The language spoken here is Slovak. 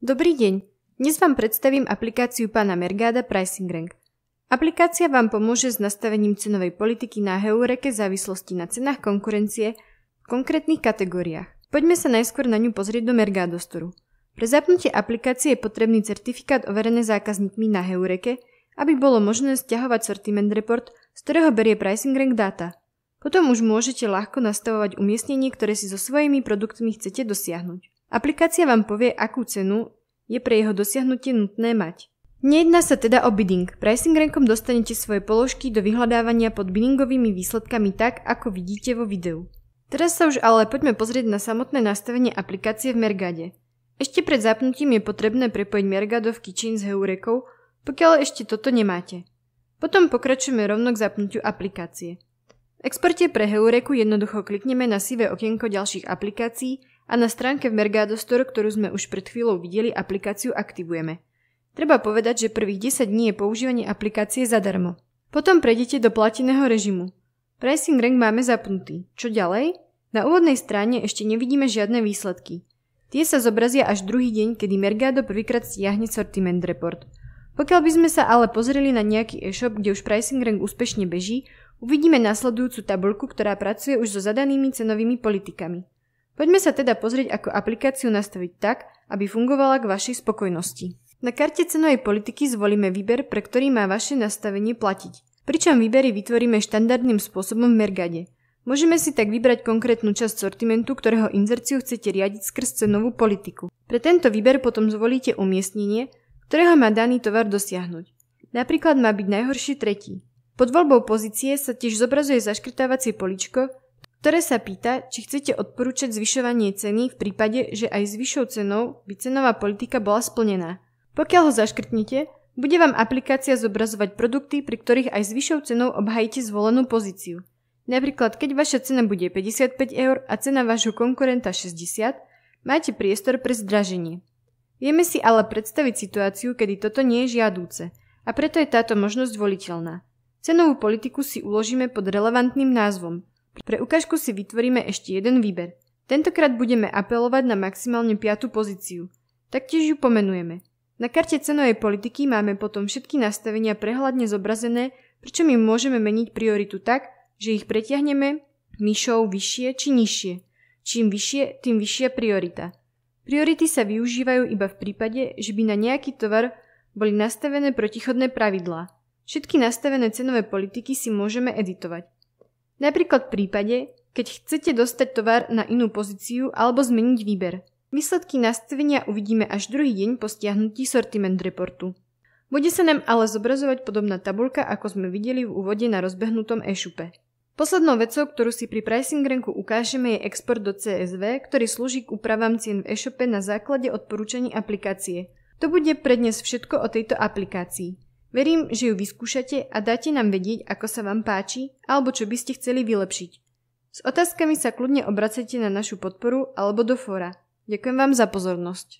Dobrý deň. Dnes vám predstavím aplikáciu pána Mergáda Pricing Rank. Aplikácia vám pomôže s nastavením cenovej politiky na Heureke závislosti na cenách konkurencie v konkrétnych kategóriách. Poďme sa najskôr na ňu pozrieť do Mergado Store. Pre zapnutie aplikácie je potrebný certifikát overené zákazníkmi na Heureke, aby bolo možné stiahovať sortiment report, z ktorého berie Pricing Rank data. Potom už môžete ľahko nastavovať umiestnenie, ktoré si so svojimi produktmi chcete dosiahnuť. Aplikácia vám povie, akú cenu je pre jeho dosiahnutie nutné mať. Nejedná sa teda o bidding. Pricing rankom dostanete svoje položky do vyhľadávania pod biddingovými výsledkami tak, ako vidíte vo videu. Teraz sa už ale poďme pozrieť na samotné nastavenie aplikácie v Mergade. Ešte pred zapnutím je potrebné prepojiť Mergado v Kitchen s Heurekou, pokiaľ ešte toto nemáte. Potom pokračujeme rovno k zapnutiu aplikácie. V exporte pre Heureku jednoducho klikneme na sivé okienko ďalších aplikácií a na stránke v Mergado Store, ktorú sme už pred chvíľou videli, aplikáciu aktivujeme. Treba povedať, že prvých 10 dní je používanie aplikácie zadarmo. Potom prejdete do plateného režimu. Pricing rank máme zapnutý. Čo ďalej? Na úvodnej strane ešte nevidíme žiadne výsledky. Tie sa zobrazia až druhý deň, kedy Mergado prvýkrát stiahne sortiment report. Pokiaľ by sme sa ale pozreli na nejaký e-shop, kde už pricing rank úspešne beží, uvidíme nasledujúcu tabulku, ktorá pracuje už so zadanými cenovými politikami. Poďme sa teda pozrieť, ako aplikáciu nastaviť tak, aby fungovala k vašej spokojnosti. Na karte cenovej politiky zvolíme výber, pre ktorý má vaše nastavenie platiť. Pričom výbery vytvoríme štandardným spôsobom v Mergade. Môžeme si tak vybrať konkrétnu časť sortimentu, ktorého inzerciu chcete riadiť skrz cenovú politiku. Pre tento výber potom zvolíte umiestnenie, ktorého má daný tovar dosiahnuť. Napríklad má byť najhorší tretí. Pod voľbou pozície sa tiež zobrazuje zaškrtávacie poličko, ktoré sa pýta, či chcete odporúčať zvyšovanie ceny v prípade, že aj s vyššou cenou by cenová politika bola splnená. Pokiaľ ho zaškrtnete, bude vám aplikácia zobrazovať produkty, pri ktorých aj s vyššou cenou obhajíte zvolenú pozíciu. Napríklad, keď vaša cena bude 55 eur a cena vášho konkurenta 60, máte priestor pre zdraženie. Vieme si ale predstaviť situáciu, kedy toto nie je žiadúce a preto je táto možnosť voliteľná. Cenovú politiku si uložíme pod relevantným názvom – pre ukážku si vytvoríme ešte jeden výber. Tentokrát budeme apelovať na maximálne 5. pozíciu. Taktiež ju pomenujeme. Na karte cenovej politiky máme potom všetky nastavenia prehľadne zobrazené, pričom im môžeme meniť prioritu tak, že ich pretiahneme myšou vyššie či nižšie. Čím vyššie, tým vyššia priorita. Priority sa využívajú iba v prípade, že by na nejaký tovar boli nastavené protichodné pravidlá. Všetky nastavené cenové politiky si môžeme editovať. Napríklad v prípade, keď chcete dostať tovar na inú pozíciu alebo zmeniť výber. Výsledky nastavenia uvidíme až druhý deň po stiahnutí sortiment reportu. Bude sa nám ale zobrazovať podobná tabulka, ako sme videli v úvode na rozbehnutom e-shope. Poslednou vecou, ktorú si pri pricing ranku ukážeme, je export do CSV, ktorý slúži k úpravám cien v e-shope na základe odporúčaní aplikácie. To bude prednes všetko o tejto aplikácii. Verím, že ju vyskúšate a dáte nám vedieť, ako sa vám páči alebo čo by ste chceli vylepšiť. S otázkami sa kľudne obracajte na našu podporu alebo do fóra. Ďakujem vám za pozornosť.